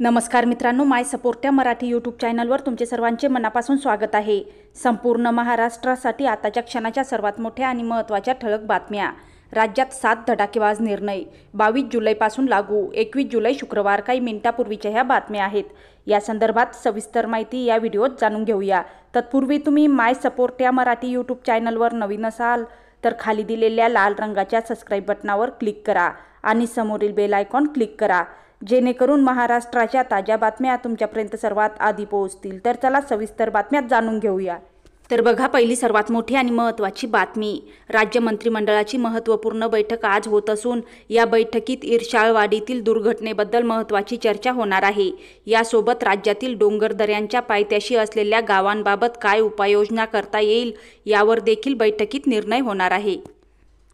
नमस्कार मित्रांनो माय support Marathi YouTube चॅनलवर तुमचे सर्वांचे मनापासून स्वागत आहे संपूर्ण महाराष्ट्रासाठी आताच्या क्षणाच्या सर्वात मोठ्या आणि महत्त्वाच्या ठळक बातम्या राज्यात सात धडाकेबाज निर्णय बावीस जुलैपासून लागू एकवीस जुलै शुक्रवार काही मिनिटापूर्वीच्या ह्या बातम्या आहेत या संदर्भात सविस्तर माहिती या व्हिडिओत जाणून घेऊया तत्पूर्वी तुम्ही माय सपोर्ट या मराठी यूट्यूब चॅनलवर नवीन असाल तर खाली दिलेल्या लाल रंगाच्या सबस्क्राईब बटनावर क्लिक करा आणि समोरील बेल आयकॉन क्लिक करा जेणेकरून महाराष्ट्राच्या ताज्या बातम्या तुमच्यापर्यंत सर्वात आधी पोहोचतील तर चला सविस्तर बातम्या जाणून घेऊया तर बघा पहिली सर्वात मोठी आणि महत्त्वाची बातमी राज्य मंत्रिमंडळाची महत्त्वपूर्ण बैठक आज होत असून या बैठकीत इर्शाळवाडीतील दुर्घटनेबद्दल महत्त्वाची चर्चा होणार आहे यासोबत राज्यातील डोंगर पायथ्याशी असलेल्या गावांबाबत काय उपाययोजना करता येईल यावर देखील बैठकीत निर्णय होणार आहे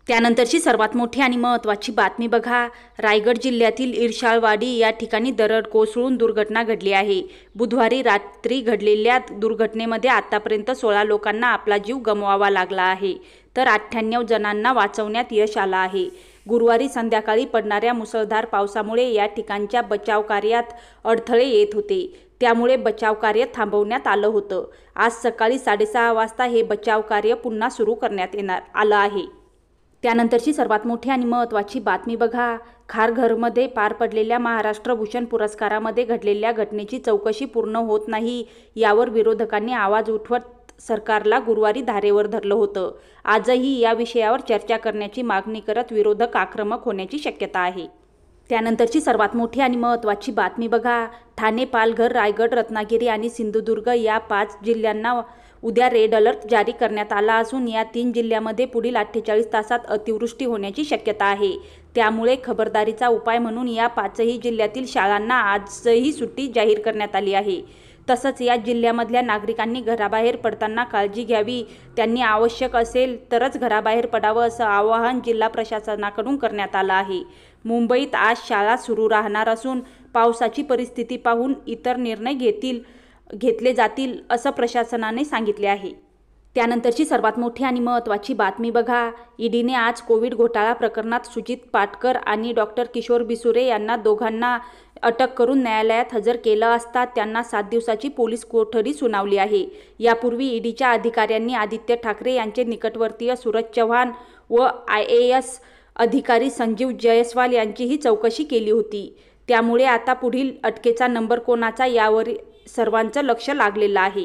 त्यानंतरची सर्वात मोठी आणि महत्त्वाची बातमी बघा रायगड जिल्ह्यातील इरशाळवाडी या ठिकाणी दरड कोसळून दुर्घटना घडली आहे बुधवारी रात्री घडलेल्या दुर्घटनेमध्ये आतापर्यंत सोळा लोकांना आपला जीव गमवावा लागला आहे तर अठ्ठ्याण्णव जणांना वाचवण्यात यश आलं आहे गुरुवारी संध्याकाळी पडणाऱ्या मुसळधार पावसामुळे या ठिकाणच्या बचाव कार्यात अडथळे येत होते त्यामुळे बचावकार्य थांबवण्यात आलं होतं आज सकाळी साडेसहा वाजता हे बचावकार्य पुन्हा सुरू करण्यात येणार आलं आहे त्यानंतरची सर्वात मोठी आणि महत्त्वाची बातमी बघा खारघरमध्ये पार पडलेल्या महाराष्ट्र भूषण पुरस्कारामध्ये घडलेल्या घटनेची चौकशी पूर्ण होत नाही यावर विरोधकांनी आवाज उठवत सरकारला गुरुवारी धारेवर धरलं होतं आजही या विषयावर चर्चा करण्याची मागणी करत विरोधक आक्रमक होण्याची शक्यता आहे त्यानंतरची सर्वात मोठी आणि महत्त्वाची बातमी बघा ठाणे पालघर रायगड रत्नागिरी आणि सिंधुदुर्ग या पाच जिल्ह्यांना उद्या रेड अलर्ट जारी करण्यात आला असून या तीन जिल्ह्यामध्ये पुढील अठ्ठेचाळीस तासात अतिवृष्टी होण्याची शक्यता आहे त्यामुळे खबरदारीचा उपाय म्हणून या पाचही जिल्ह्यातील शाळांना आजही सुट्टी जाहीर करण्यात आली आहे तसंच या जिल्ह्यामधल्या नागरिकांनी घराबाहेर पडताना काळजी घ्यावी त्यांनी आवश्यक असेल तरच घराबाहेर पडावं असं आवाहन जिल्हा प्रशासनाकडून करण्यात आलं आहे मुंबईत आज शाळा सुरू राहणार असून पावसाची परिस्थिती पाहून इतर निर्णय घेतील घेतले जातील असं प्रशासनाने सांगितले आहे त्यानंतरची सर्वात मोठी आणि महत्त्वाची बातमी बघा ईडीने आज कोविड घोटाळा प्रकरणात सुजित पाटकर आणि डॉक्टर किशोर बिसुरे यांना दोघांना अटक करून न्यायालयात हजर केलं असता त्यांना सात दिवसाची पोलीस कोठडी सुनावली आहे यापूर्वी ईडीच्या अधिकाऱ्यांनी आदित्य ठाकरे यांचे निकटवर्तीय सुरज चव्हाण व आय ए एस अधिकारी संजीव जयस्वाल यांचीही चौकशी केली होती त्यामुळे आता पुढील अटकेचा नंबर कोणाचा यावर सर्वांचं लक्ष लागलेलं आहे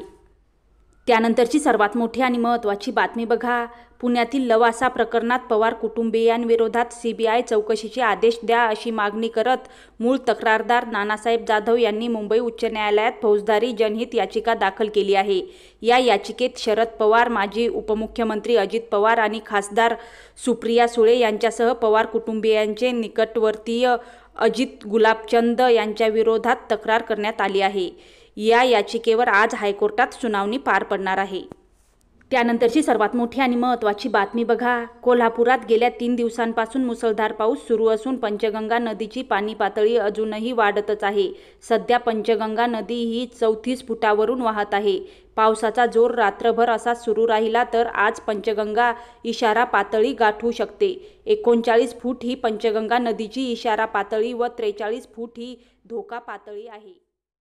त्यानंतरची सर्वात मोठी आणि महत्त्वाची बातमी बघा पुण्यातील लवासा प्रकरणात पवार कुटुंबियांविरोधात सीबीआय चौकशीचे आदेश द्या अशी मागणी करत मूळ तक्रारदार नानासाहेब जाधव यांनी मुंबई उच्च न्यायालयात फौजदारी जनहित याचिका दाखल केली आहे या याचिकेत शरद पवार माजी उपमुख्यमंत्री अजित पवार आणि खासदार सुप्रिया सुळे यांच्यासह पवार कुटुंबियांचे निकटवर्तीय अजित गुलाबचंद यांच्याविरोधात तक्रार करण्यात आली आहे या याचिकेवर आज हायकोर्टात सुनावणी पार पडणार आहे त्यानंतरची सर्वात मोठी आणि महत्त्वाची बातमी बघा कोल्हापुरात गेल्या तीन दिवसांपासून मुसळधार पाऊस सुरू असून पंचगंगा नदीची पाणी पातळी अजूनही वाढतच आहे सध्या पंचगंगा नदी ही चौतीस फुटावरून वाहत आहे पावसाचा जोर रात्रभर असा सुरू राहिला तर आज पंचगंगा इशारा पातळी गाठू शकते एकोणचाळीस फूट ही पंचगंगा नदीची इशारा पातळी व त्रेचाळीस फूट ही धोका पातळी आहे